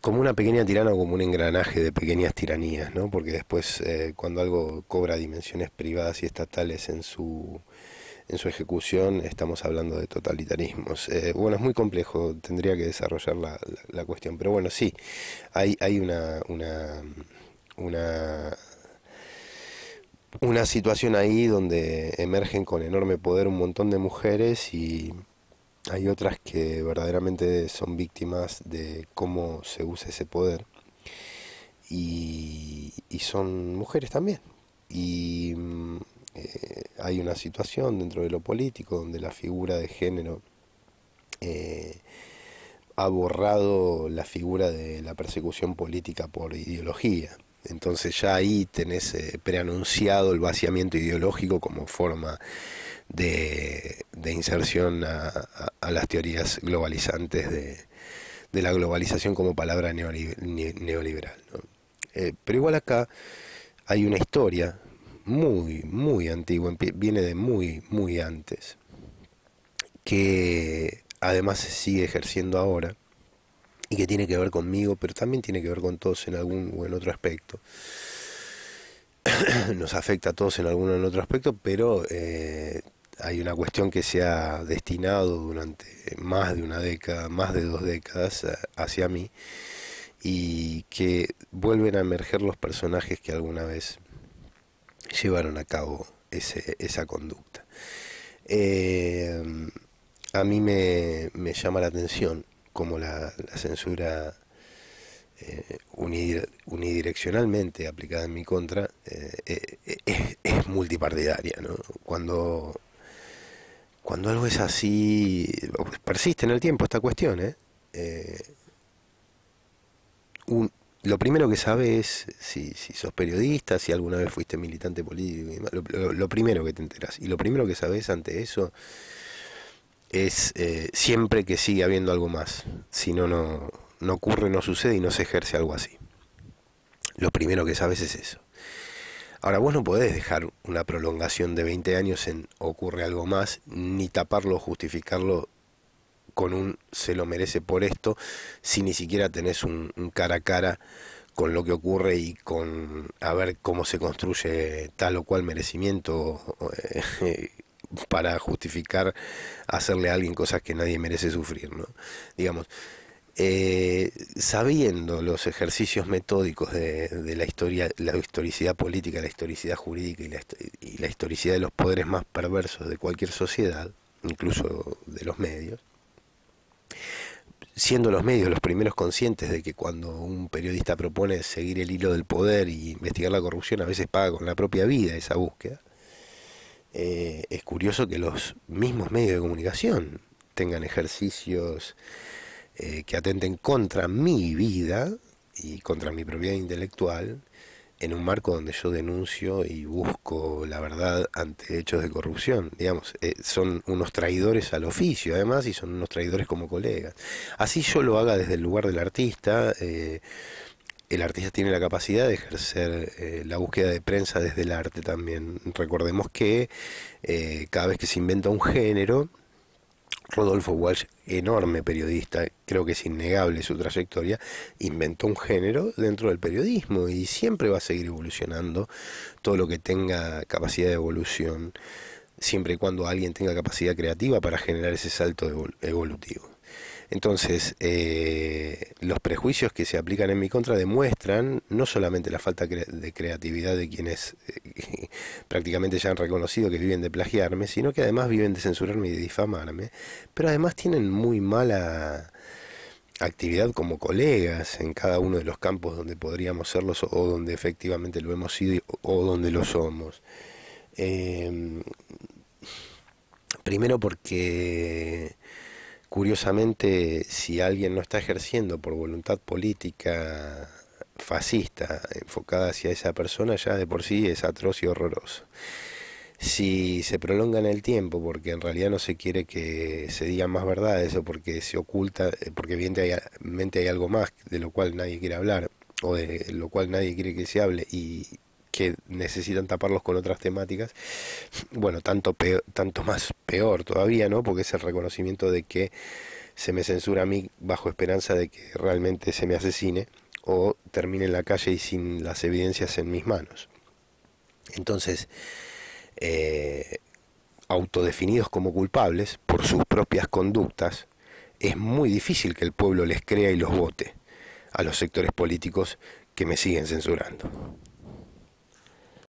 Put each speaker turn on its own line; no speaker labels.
como una pequeña tirana o como un engranaje de pequeñas tiranías, ¿no? Porque después eh, cuando algo cobra dimensiones privadas y estatales en su en su ejecución estamos hablando de totalitarismos. Eh, bueno, es muy complejo, tendría que desarrollar la, cuestión, pero bueno, sí, hay, hay una, una, una una situación ahí donde emergen con enorme poder un montón de mujeres y hay otras que verdaderamente son víctimas de cómo se usa ese poder y, son mujeres también. Y mm, eh, hay una situación dentro de lo político donde la figura de género eh, ha borrado la figura de la persecución política por ideología. Entonces ya ahí tenés eh, preanunciado el vaciamiento ideológico como forma de, inserción a, las teorías globalizantes de, la globalización como palabra neoliberal. Eh, pero igual acá hay una historia muy, muy antigua, viene de muy, muy antes, que además se sigue ejerciendo ahora y que tiene que ver conmigo, pero también tiene que ver con todos en algún o en otro aspecto. Nos afecta a todos en algún o en otro aspecto, pero eh, hay una cuestión que se ha destinado durante más de una década, más de dos décadas eh, hacia mí, y que vuelven a emerger los personajes que alguna vez llevaron a cabo esa conducta. Eh, a mí me, me llama la atención como la, censura eh, unidireccionalmente aplicada en mi contra eh, eh, es, multipartidaria. ¿no? Cuando, cuando algo es así, persiste en el tiempo esta cuestión. ¿eh? lo primero que sabes, si, sos periodista, si alguna vez fuiste militante político, lo, lo primero que te enteras y lo primero que sabes ante eso es eh, siempre que sigue habiendo algo más. Si no, no, ocurre, no sucede y no se ejerce algo así. Lo primero que sabes es eso. Ahora, vos no podés dejar una prolongación de 20 años en ocurre algo más, ni taparlo, justificarlo con un se lo merece por esto, si ni siquiera tenés un cara a cara con lo que ocurre y con a ver cómo se construye tal o cual merecimiento eh, para justificar hacerle a alguien cosas que nadie merece sufrir, ¿no? Digamos, eh, sabiendo los ejercicios metódicos de, la historia, la historicidad política, la historicidad jurídica y la, y la historicidad de los poderes más perversos de cualquier sociedad, incluso de los medios, siendo los medios los primeros conscientes de que cuando un periodista propone seguir el hilo del poder y investigar la corrupción, a veces paga con la propia vida esa búsqueda, eh, es curioso que los mismos medios de comunicación tengan ejercicios eh, que atenten contra mi vida y contra mi propiedad intelectual en un marco donde yo denuncio y busco la verdad ante hechos de corrupción. Digamos, eh, son unos traidores al oficio, además, y son unos traidores como colegas. Así yo lo haga desde el lugar del artista, el artista tiene la capacidad de ejercer eh, la búsqueda de prensa desde el arte también. Recordemos que eh, cada vez que se inventa un género, Rodolfo Walsh, enorme periodista, creo que es innegable su trayectoria, inventó un género dentro del periodismo y siempre va a seguir evolucionando todo lo que tenga capacidad de evolución, siempre y cuando alguien tenga capacidad creativa para generar ese salto evolutivo. Entonces, eh, los prejuicios que se aplican en mi contra demuestran no solamente la falta de creatividad de quienes eh, prácticamente ya han reconocido que viven de plagiarme, sino que además viven de censurarme y de difamarme, pero además tienen muy mala actividad como colegas en cada uno de los campos donde podríamos serlos o donde efectivamente lo hemos sido o donde lo somos. Eh, primero porque Curiosamente, si alguien no está ejerciendo por voluntad política fascista enfocada hacia esa persona, ya de por sí es atroz y horroroso. Si se prolonga en el tiempo, porque en realidad no se quiere que se digan más verdades o porque se oculta, eh, porque evidentemente hay, hay algo más de lo cual nadie quiere hablar o de lo cual nadie quiere que se hable y que necesitan taparlos con otras temáticas, bueno, tanto, tanto más peor todavía, ¿no? Porque es el reconocimiento de que se me censura a mí bajo esperanza de que realmente se me asesine o termine en la calle y sin las evidencias en mis manos. Entonces, eh, autodefinidos como culpables por sus propias conductas, es muy difícil que el pueblo les crea y los vote a los sectores políticos que me siguen censurando.